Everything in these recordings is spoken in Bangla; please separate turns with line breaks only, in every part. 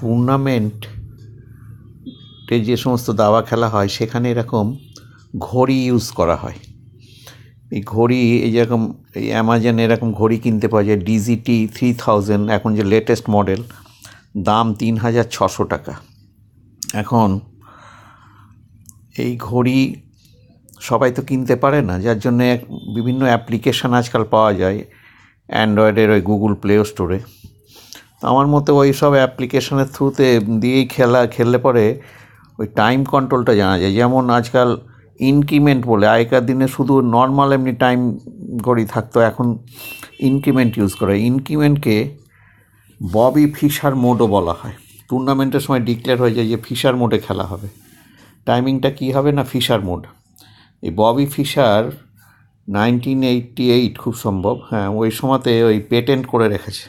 টুর্নামেন্টের যে সমস্ত দাবা খেলা হয় সেখানে এরকম ঘড়ি ইউজ করা হয় এই ঘড়ি এই যেরকম এই অ্যামাজনে এরকম ঘড়ি কিনতে পাওয়া যায় ডিজিটি থ্রি থাউজেন্ড এখন যে লেটেস্ট মডেল দাম তিন হাজার ছশো টাকা এখন এই ঘড়ি সবাই তো কিনতে পারে না যার জন্য বিভিন্ন অ্যাপ্লিকেশান আজকাল পাওয়া যায় অ্যান্ড্রয়েডের ওই গুগল প্লে স্টোরে আমার মতে ওই সব অ্যাপ্লিকেশনের থ্রুতে দিয়েই খেলা খেললে পরে ওই টাইম কন্ট্রোলটা জানা যায় যেমন আজকাল ইনক্রিমেন্ট বলে আগেকার দিনে শুধু নর্মাল এমনি টাইম ঘড়ি থাকতো এখন ইনক্রিমেন্ট ইউজ করে ইনক্রিমেন্টকে ববি ফিশার মোডও বলা হয় টুর্নামেন্টের সময় ডিক্লেয়ার হয়ে যায় যে ফিশার মোডে খেলা হবে টাইমিংটা কী হবে না ফিশার মোড এই Bobby Fischer nineteen eighty eight খুব সম্ভব হ্যাঁ ওই সময়তে ওই পেটেন্ট করে রেখেছে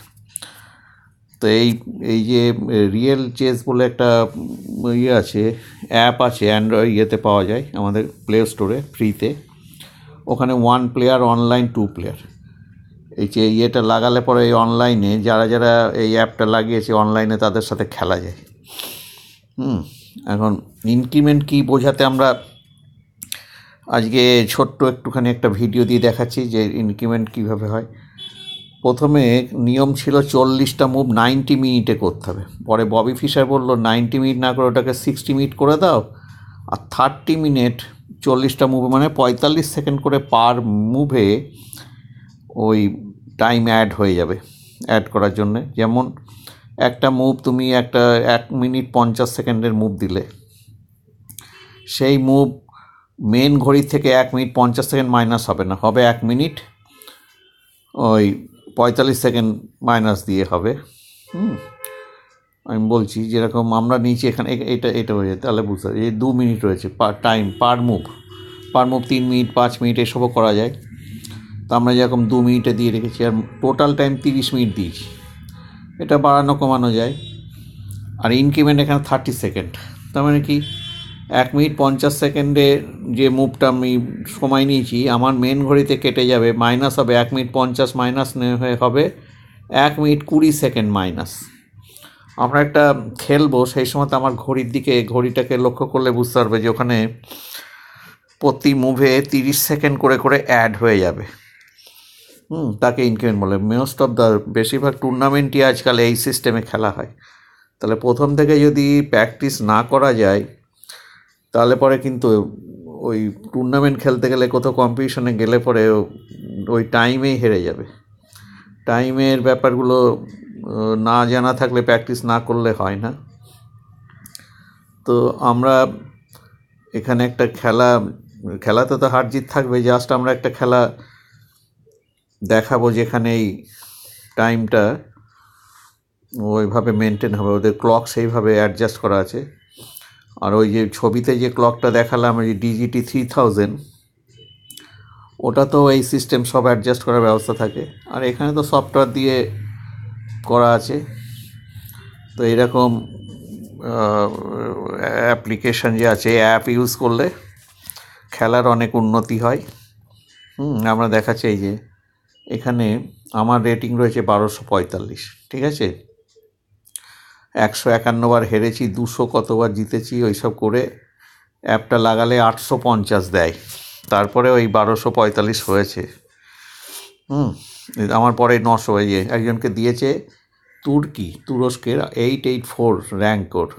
তো এই এই যে রিয়েল চেস বলে একটা ইয়ে আছে অ্যাপ আছে অ্যান্ড্রয়েড ইয়েতে পাওয়া যায় আমাদের প্লে স্টোরে ফ্রিতে ওখানে one player online two player এই যে ইয়েটা লাগালে পরে এই অনলাইনে যারা যারা এই অ্যাপটা লাগিয়েছে অনলাইনে তাদের সাথে খেলা যায় হুম এখন ইনক্রিমেন্ট কী বোঝাতে আমরা আজকে ছোট্ট একটুখানি একটা ভিডিও দিয়ে দেখাচ্ছি যে ইনক্রিমেন্ট কীভাবে হয় প্রথমে নিয়ম ছিল চল্লিশটা মুভ নাইনটি মিনিটে করতে হবে পরে ববি ফিশার বললো নাইনটি মিনিট না করে ওটাকে সিক্সটি মিনিট করে দাও আর থার্টি মিনিট চল্লিশটা মুভে মানে পঁয়তাল্লিশ সেকেন্ড করে পার মুভে ওই টাইম অ্যাড হয়ে যাবে অ্যাড করার জন্যে যেমন একটা মুভ তুমি একটা এক মিনিট পঞ্চাশ সেকেন্ডের মুভ দিলে সেই মুভ মেন ঘড়ি থেকে এক মিনিট পঞ্চাশ সেকেন্ড মাইনাস হবে না হবে এক মিনিট ওই পঁয়তাল্লিশ সেকেন্ড মাইনাস দিয়ে হবে হুম আমি বলছি যেরকম আমরা নিচে এখানে এটা এটা হয়ে যায় তাহলে বুঝতে পারি দু মিনিট রয়েছে per time per move per move তিন মিনিট পাঁচ মিনিট এসবও করা যায় তো আমরা যেরকম দু মিনিটে দিয়ে রেখেছি আর টোটাল টাইম তিরিশ মিনিট দিয়েছি এটা বাড়ানো কমানো যায় আর ইনক্রিমেন্ট এখানে থার্টি সেকেন্ড তার মানে কি এক মিনিট পঞ্চাশ সেকেন্ডের যে মুভটা আমি সময় নিয়েছি আমার মেন ঘড়িতে কেটে যাবে মাইনাস হবে এক মিনিট পঞ্চাশ মাইনাস হয়ে হবে এক মিনিট কুড়ি সেকেন্ড মাইনাস আমরা একটা খেলবো সেই সময় আমার ঘড়ির দিকে ঘড়িটাকে লক্ষ্য করলে বুঝতে পারবে যে ওখানে প্রতি মুভে তিরিশ সেকেন্ড করে করে অ্যাড হয়ে যাবে হুম তাকে ইনক্রিমেন্ট বলে মোস্ট অফ দ্য বেশিরভাগ টুর্নামেন্টই আজকাল এই সিস্টেমে খেলা হয় তাহলে প্রথম থেকে যদি প্র্যাকটিস না করা যায় তাহলে পরে কিন্তু ওই টুর্নামেন্ট খেলতে গেলে কোথাও কম্পিটিশনে গেলে পরে ওই টাইমেই হেরে যাবে টাইমের ব্যাপারগুলো না জানা থাকলে প্র্যাকটিস না করলে হয় না তো আমরা এখানে একটা খেলা খেলাতে তো হার জিত থাকবে জাস্ট আমরা একটা খেলা দেখাবো যেখানে এই টাইমটা ওইভাবে মেনটেন হবে ওদের ক্লক সেইভাবে অ্যাডজাস্ট করা আছে আর ওই যে ছবিতে যে ক্লকটা দেখালাম ওই ডিজিটি থ্রি থাউজেন্ড ওটা তো এই সিস্টেম সব অ্যাডজাস্ট করার ব্যবস্থা থাকে আর এখানে তো সফটওয়্যার দিয়ে করা আছে তো এরকম অ্যাপ্লিকেশান যে আছে অ্যাপ ইউজ করলে খেলার অনেক উন্নতি হয় হুম আমরা দেখাচ্ছি এই যে এখানে আমার রেটিং রয়েছে বারোশো পঁয়তাল্লিশ ঠিক আছে একশো একান্নবার হেরেছি দুশো কতবার জিতেছি ওইসব করে অ্যাপটা লাগালে আটশো পঞ্চাশ দেয় তারপরে ওই বারোশো পঁয়তাল্লিশ হয়েছে হুম আমার পরে নশো ইয়ে একজনকে দিয়েছে তুর্কি তুরস্কের এইট এইট ফোর র্যাঙ্ক ওর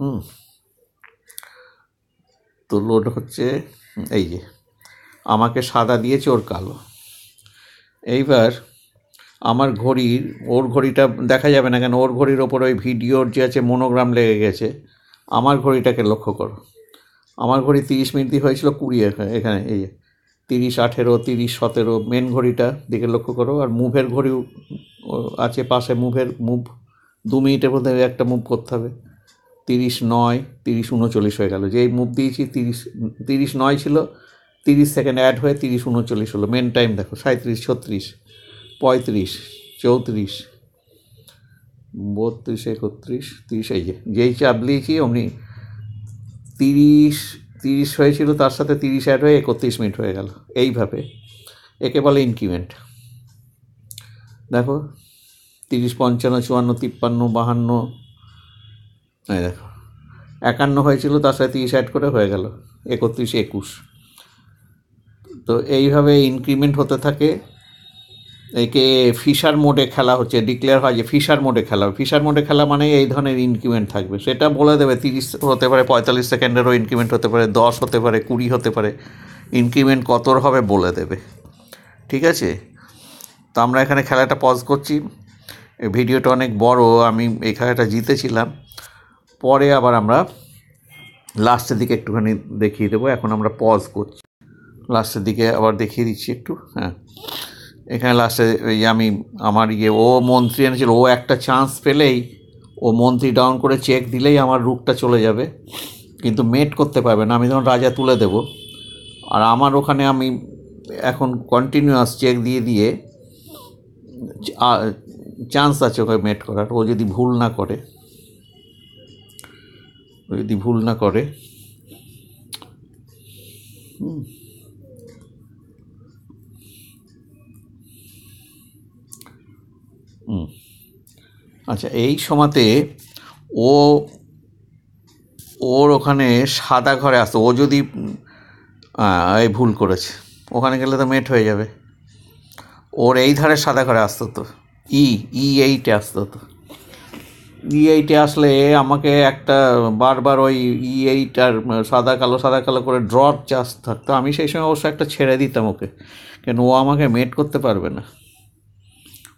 হুম তো লোড হচ্ছে এই যে আমাকে সাদা দিয়েছে ওর কালো এইবার আমার ঘড়ির ওর ঘড়িটা দেখা যাবে না কেন ওর ঘড়ির ওপর ওই ভিডিওর যে আছে মনোগ্রাম লেগে গেছে আমার ঘড়িটাকে লক্ষ্য করো আমার ঘড়ি তিরিশ মিনিটই হয়েছিল কুড়ি এখানে এই তিরিশ আঠেরো তিরিশ সতেরো মেন ঘড়িটা দিকে লক্ষ্য করো আর মুভের ঘড়ি আছে পাশে মুভের মুভ দু মিনিটের মধ্যে একটা মুভ করতে হবে তিরিশ নয় তিরিশ উনচল্লিশ হয়ে গেল যেই মুভ দিয়েছি তিরিশ তিরিশ নয় ছিল তিরিশ সেকেন্ড অ্যাড হয়ে তিরিশ উনচল্লিশ হলো মেন টাইম দেখো সাঁত্রিশ ছত্রিশ পঁয়ত্রিশ চৌত্রিশ বত্রিশ একত্রিশ তিরিশ এই যে যেই চাপ দিয়েছি অমনি তিরিশ তিরিশ হয়েছিল তার সাথে তিরিশ অ্যাড হয়ে একত্রিশ মিনিট হয়ে গেল এইভাবে একে বলে ইনক্রিমেন্ট দেখো তিরিশ পঞ্চান্ন চুয়ান্ন তিপ্পান্ন বাহান্ন এই দেখো একান্ন হয়েছিল তার সাথে তিরিশ অ্যাড করে হয়ে গেল একত্রিশ একুশ তো এইভাবে ইনক্রিমেন্ট হতে থাকে একে ফিশার মোডে খেলা হচ্ছে ডিক্লেয়ার হয় যে ফিশার মোডে খেলা ফিশার মোডে খেলা মানে এই ধরনের ইনক্রিমেন্ট থাকবে সেটা বলে দেবে তিরিশ হতে পারে পঁয়তাল্লিশ সেকেন্ডেরও ইনক্রিমেন্ট হতে পারে দশ হতে পারে কুড়ি হতে পারে ইনক্রিমেন্ট কতর হবে বলে দেবে ঠিক আছে তো আমরা এখানে খেলাটা পজ করছি ভিডিওটা অনেক বড় আমি এই খেলাটা জিতেছিলাম পরে আবার আমরা লাস্টের দিকে একটুখানি দেখিয়ে দেবো এখন আমরা পজ করছি লাস্টের দিকে আবার দেখিয়ে দিচ্ছি একটু হ্যাঁ এখানে লাস্টে এই আমি আমার ইয়ে ও মন্ত্রী এনেছিল ও একটা চান্স পেলেই ও মন্ত্রী ডাউন করে চেক দিলেই আমার রুটটা চলে যাবে কিন্তু মেট করতে পারবে না আমি যখন রাজা তুলে দেব আর আমার ওখানে আমি এখন কন্টিনিউয়াস চেক দিয়ে দিয়ে চান্স আছে ওকে মেট করার ও যদি ভুল না করে ও যদি ভুল না করে হুম আচ্ছা এই সময়তে ও ওর ওখানে সাদা ঘরে আসতো ও যদি এই ভুল করেছে ওখানে গেলে তো মেট হয়ে যাবে ওর এই ধারে সাদা ঘরে আসতো তো ই ই এইটে আসতো তো ই এইটে আসলে আমাকে একটা বারবার ওই ই এইট আর সাদা কালো সাদা কালো করে ড্রপ চাষ থাকতো আমি সেই সময় অবশ্য একটা ছেড়ে দিতাম ওকে কেন ও আমাকে মেট করতে পারবে না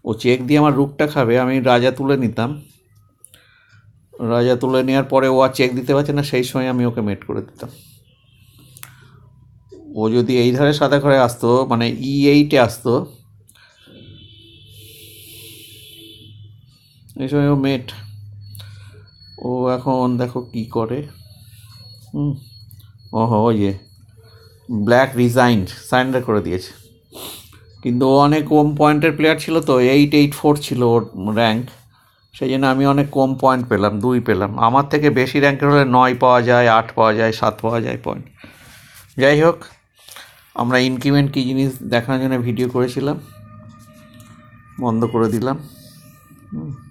ও চেক দিয়ে আমার রুটটা খাবে আমি রাজা তুলে নিতাম রাজা তুলে নেওয়ার পরে ও আর চেক দিতে পারছে না সেই সময় আমি ওকে মেট করে দিতাম ও যদি এই ধারে সাদা ঘরে আসতো মানে ই e এইটে আসতো এই সময় ও মেট ও এখন দেখো কি করে হুম ওহো ইয়ে ব্ল্যাক রিজাইন্ড সারেন্ডার করে দিয়েছে কিন্তু অনেক কম পয়েন্টের প্লেয়ার ছিল তো এইট এইট ফোর ছিল ওর র্যাঙ্ক সেই জন্য আমি অনেক কম পয়েন্ট পেলাম দুই পেলাম আমার থেকে বেশি র্যাঙ্কের হলে নয় পাওয়া যায় আট পাওয়া যায় সাত পাওয়া যায় পয়েন্ট যাই হোক আমরা ইনক্রিমেন্ট কী জিনিস দেখানোর জন্য ভিডিও করেছিলাম বন্ধ করে দিলাম হুম